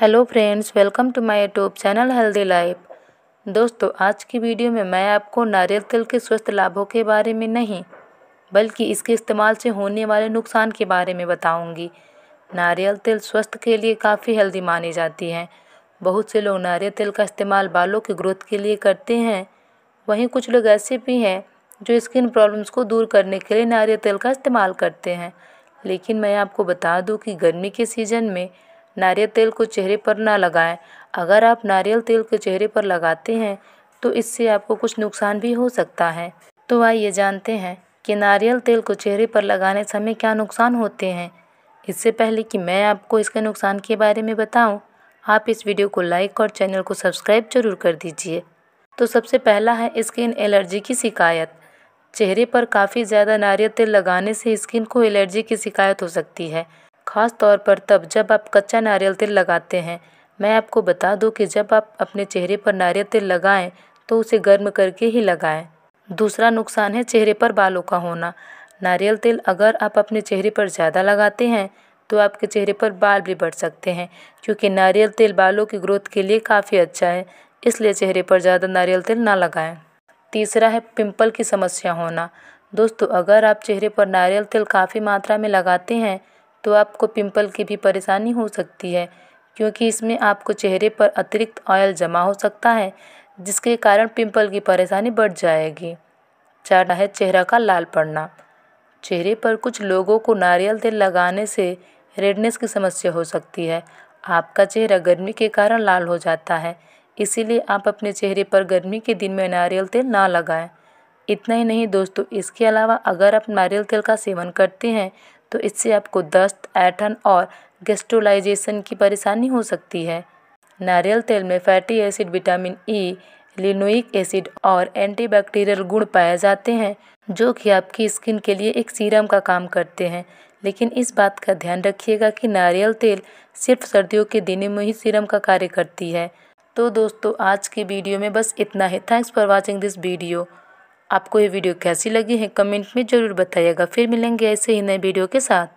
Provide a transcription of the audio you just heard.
hello friends welcome to my YouTube channel healthy life दोस्तों आज की वीडियो में मैं आपको नारियल तेल के स्वस्थ लाभों के बारे में नहीं बल्कि इसके इस्तेमाल से होने वाले नुकसान के बारे में बताऊंगी नारियल तेल स्वस्थ के लिए काफ़ी हेल्दी मानी जाती है बहुत से लोग नारियल तेल का इस्तेमाल बालों की ग्रोथ के लिए करते हैं वहीं कुछ लोग ऐसे भी हैं जो स्किन प्रॉब्लम्स को दूर करने के लिए नारियल तेल का इस्तेमाल करते हैं लेकिन मैं आपको बता दूँ कि गर्मी के सीज़न में नारियल तेल को चेहरे पर ना लगाएं अगर आप नारियल तेल को चेहरे पर लगाते हैं तो इससे आपको कुछ नुकसान भी हो सकता है तो आइए जानते हैं कि नारियल तेल को चेहरे पर लगाने से हमें क्या नुकसान होते हैं इससे पहले कि मैं आपको इसके नुकसान के बारे में बताऊं, आप इस वीडियो को लाइक और चैनल को सब्सक्राइब जरूर कर दीजिए तो सबसे पहला है स्किन एलर्जी की शिकायत चेहरे पर काफ़ी ज़्यादा नारियल तेल लगाने से स्किन को एलर्जी की शिकायत हो सकती है ख़ास तौर पर तब जब आप कच्चा नारियल तेल लगाते हैं मैं आपको बता दूँ कि जब आप अपने चेहरे पर नारियल तेल लगाएं तो उसे गर्म करके ही लगाएँ दूसरा नुकसान है चेहरे पर बालों का होना नारियल तेल अगर आप अपने चेहरे पर ज़्यादा लगाते हैं तो आपके चेहरे पर बाल भी बढ़ सकते हैं क्योंकि नारियल तेल बालों की ग्रोथ के लिए काफ़ी अच्छा है इसलिए चेहरे पर ज़्यादा नारियल तेल ना लगाएं तीसरा है पिंपल की समस्या होना दोस्तों अगर आप चेहरे पर नारियल तेल काफ़ी मात्रा में लगाते हैं तो आपको पिंपल की भी परेशानी हो सकती है क्योंकि इसमें आपको चेहरे पर अतिरिक्त ऑयल जमा हो सकता है जिसके कारण पिंपल की परेशानी बढ़ जाएगी चार है चेहरा का लाल पड़ना चेहरे पर कुछ लोगों को नारियल तेल लगाने से रेडनेस की समस्या हो सकती है आपका चेहरा गर्मी के कारण लाल हो जाता है इसीलिए आप अपने चेहरे पर गर्मी के दिन में नारियल तेल ना लगाएं इतना ही नहीं दोस्तों इसके अलावा अगर आप नारियल तेल का सेवन करते हैं तो इससे आपको दस्त ऐठन और गेस्ट्रोलाइजेशन की परेशानी हो सकती है नारियल तेल में fatty acid vitamin E e, linoleic acid और एंटीबैक्टीरियल गुण पाए जाते हैं जो कि आपकी स्किन के लिए एक सीरम का काम करते हैं लेकिन इस बात का ध्यान रखिएगा कि नारियल तेल सिर्फ सर्दियों के दिनों में ही सीरम का कार्य करती है तो दोस्तों आज की वीडियो में बस इतना ही thanks for watching this video आपको ये वीडियो कैसी लगी है कमेंट में ज़रूर बताइएगा फिर मिलेंगे ऐसे ही नए वीडियो के साथ